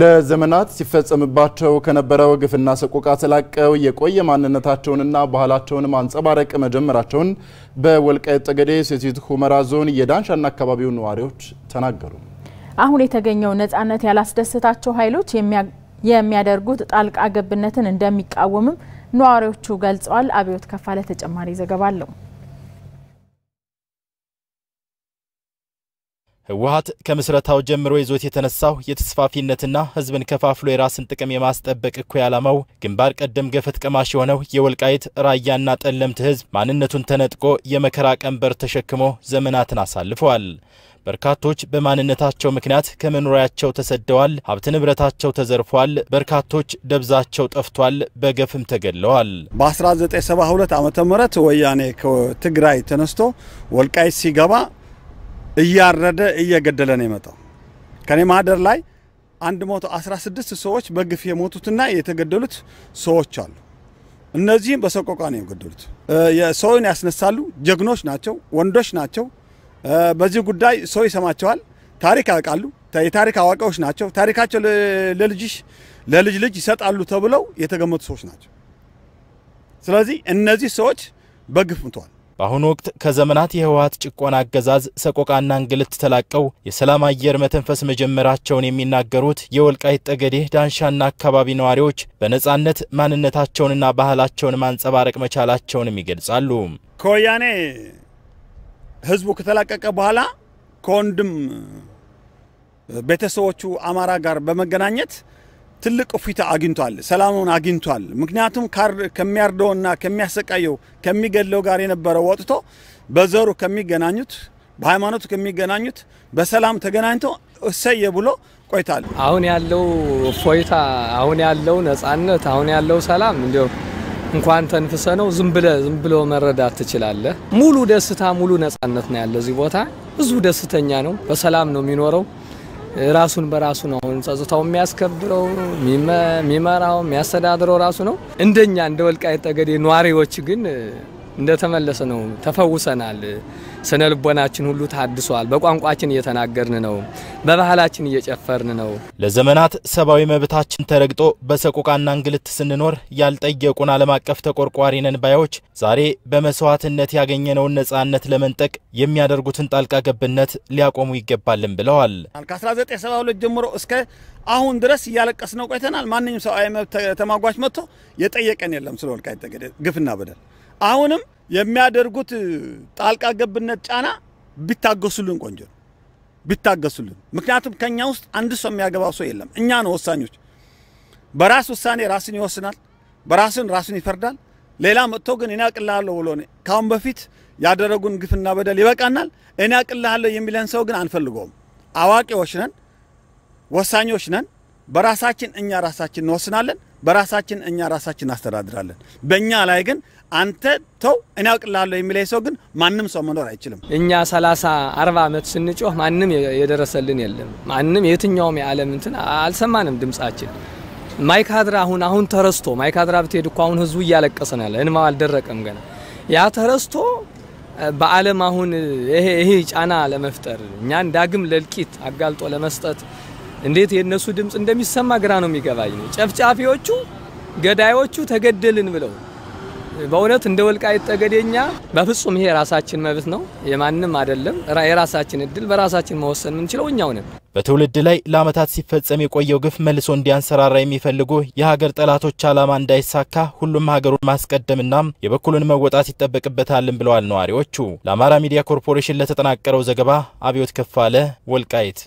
ለዘመናት ሲፈጸምባቸው ከነበረው ግፍና ሰቆቃ ተላቀው የቆየ ማንነታቸውንና ባህላቸውን ማንጸባረቅ መጀመራቸውን በወልቃይት ጠገዴ ሰቲት ሁመራ ዞን የዳንሻና አካባቢው ነዋሪዎች ተናገሩ። አሁን የተገኘው ነጻነት ያላስደሰታቸው ኃይሎች የሚያደርጉት ጣልቃ ገብነትን እንደሚቃወምም ነዋሪዎቹ ገልጸዋል። አብዮት ከፋለ ተጨማሪ ዘገባ አለው። ህወሀት ከምስረታው ጀምሮ ይዞት የተነሳው የተስፋፊነትና ህዝብን ከፋፍሎ የራስን ጥቅም የማስጠበቅ እኩይ ዓላማው ግንባር ቀደም ገፈት ቀማሽ የሆነው የወልቃይት ራያና ጠለምት ህዝብ ማንነቱን ተነጥቆ የመከራ ቀንበር ተሸክሞ ዘመናትን አሳልፈዋል። በርካቶች በማንነታቸው ምክንያት ከመኖሪያቸው ተሰደዋል፣ ሀብት ንብረታቸው ተዘርፏል፣ በርካቶች ደብዛቸው ጠፍቷል፣ በገፍም ተገለዋል በ በ1972 ዓ ም ወያኔ ከትግራይ ተነስቶ ወልቃይት ሲገባ እያረደ እየገደለ ነው የመጣው። ከኔ ማህደር ላይ 116 ሰዎች በግፍ የሞቱትና የተገደሉት ሰዎች አሉ። እነዚህም በሰቆቃ ነው የገደሉት። ሰውን ያስነሳሉ። ጀግኖች ናቸው፣ ወንዶች ናቸው። በዚህ ጉዳይ ሰው ይሰማቸዋል፣ ታሪክ ያውቃሉ፣ የታሪክ አዋቂዎች ናቸው። ታሪካቸው ለልጅሽ ለልጅ ልጅ ይሰጣሉ ተብለው የተገመቱ ሰዎች ናቸው። ስለዚህ እነዚህ ሰዎች በግፍ ምተዋል። በአሁኑ ወቅት ከዘመናት የህወሀት ጭቆና አገዛዝ ሰቆቃና እንግልት ተላቀው የሰላም አየር መተንፈስ መጀመራቸውን የሚናገሩት የወልቃይት ጠገዴ ዳንሻና አካባቢ ነዋሪዎች በነጻነት ማንነታቸውንና ባህላቸውን ማንጸባረቅ መቻላቸውንም ይገልጻሉ። ከወያኔ ህዝቡ ከተላቀቀ በኋላ ከወንድም ቤተሰቦቹ አማራ ጋር በመገናኘት ትልቅ እፎይታ አግኝቷል፣ ሰላሙን አግኝቷል። ምክንያቱም ከሚያርደውና ከሚያሰቃየው ከሚገድለው ጋር የነበረው ወጥቶ በዘሩ ከሚገናኙት በሃይማኖቱ ከሚገናኙት በሰላም ተገናኝቶ እሰየ ብሎ ቆይታል። አሁን ያለው እፎይታ፣ አሁን ያለው ነጻነት፣ አሁን ያለው ሰላም እንዲያው እንኳን ተንፍሰ ነው ዝም ብለ ዝም ብሎ መረዳት ትችላለህ። ሙሉ ደስታ፣ ሙሉ ነጻነት ነው ያለ እዚህ ቦታ። ብዙ ደስተኛ ነው፣ በሰላም ነው የሚኖረው። ራሱን በራሱ ነው አሁን ጸጥታው የሚያስከብረው የሚመራው የሚያስተዳድረው ራሱ ነው። እንደኛ እንደ ወልቃይት ጠገዴ ነዋሪዎች ግን እንደተመለሰ ነው። ተፈውሰናል። ስነ ልቦናችን ሁሉ ታድሷል። በቋንቋችን እየተናገርን ነው። በባህላችን እየጨፈርን ነው። ለዘመናት ሰብአዊ መብታችን ተረግጦ በሰቆቃና እንግልት ስንኖር ያልጠየቁን ዓለም አቀፍ ተቆርቋሪ ነን ባዮች ዛሬ በመስዋዕትነት ያገኘነውን ነጻነት ለመንጠቅ የሚያደርጉትን ጣልቃ ገብነት ሊያቆሙ ይገባልን ብለዋል። ከ1972 ጀምሮ እስከ አሁን ድረስ እያለቀስ ነው ቆይተናል። ማንኛውም ሰብአዊ መብት ተማጓች መጥቶ የጠየቀን የለም ስለ ወልቃይት ጠገዴ ግፍና በደል አሁንም የሚያደርጉት ጣልቃ ገብነት ጫና ቢታገሱልን ቆንጆ ነው፣ ቢታገሱልን። ምክንያቱም ከኛ ውስጥ አንድ ሰው የሚያገባው ሰው የለም። እኛ ነው ወሳኞች። በራስ ውሳኔ ራስን ይወስናል፣ በራስን ራሱን ይፈርዳል። ሌላ መጥቶ ግን እኔ አቅልሃለሁ ብሎ ካሁን በፊት ያደረጉን ግፍና በደል ይበቃናል፣ እኔ አቅልሃለሁ የሚለን ሰው ግን አንፈልገውም። አዋቂዎች ነን፣ ወሳኞች ነን። በራሳችን እኛ ራሳችን እንወስናለን። በራሳችን እኛ ራሳችን እናስተዳድራለን። በእኛ ላይ ግን አንተ ተው እኔ አውቅልሃለሁ የሚለኝ ሰው ግን ማንም ሰው መኖር አይችልም። እኛ 30 40 ዓመት ስንጮህ ማንም የደረሰልን የለም። ማንም የትኛውም የዓለም እንትን አልሰማንም ድምጻችን። ማይካድራ አሁን አሁን ተረስቶ ማይካድራ ብትሄድ እኮ አሁን ህዝቡ እያለቀሰ ነው ያለ። እንማው አልደረቀም ገና። ያ ተረስቶ በዓለም አሁን ይሄ ይሄ ጫና ለመፍጠር እኛን ዳግም ለእልቂት አጋልጦ ለመስጠት እንዴት የእነሱ ድምፅ እንደሚሰማ ግራ ነው የሚገባኝ። ጨፍጫፊዎቹ ገዳዮቹ ተገደልን ብለው በእውነት እንደ ወልቃይት ጠገዴኛ በፍጹም ይሄ የራሳችን መብት ነው፣ የማንም አይደለም። የራሳችን እድል በራሳችን መወሰን የምንችለው እኛው ነን። በትውልድ ላይ ለዓመታት ሲፈጸም የቆየው ግፍ መልሶ እንዲያንሰራራ የሚፈልጉ የሀገር ጠላቶች ዓላማ እንዳይሳካ ሁሉም ሀገሩን ማስቀደምና የበኩሉን መወጣት ይጠበቅበታልን ብለዋል ነዋሪዎቹ። ለአማራ ሚዲያ ኮርፖሬሽን ለተጠናቀረው ዘገባ አብዮት ከፋለ ወልቃይት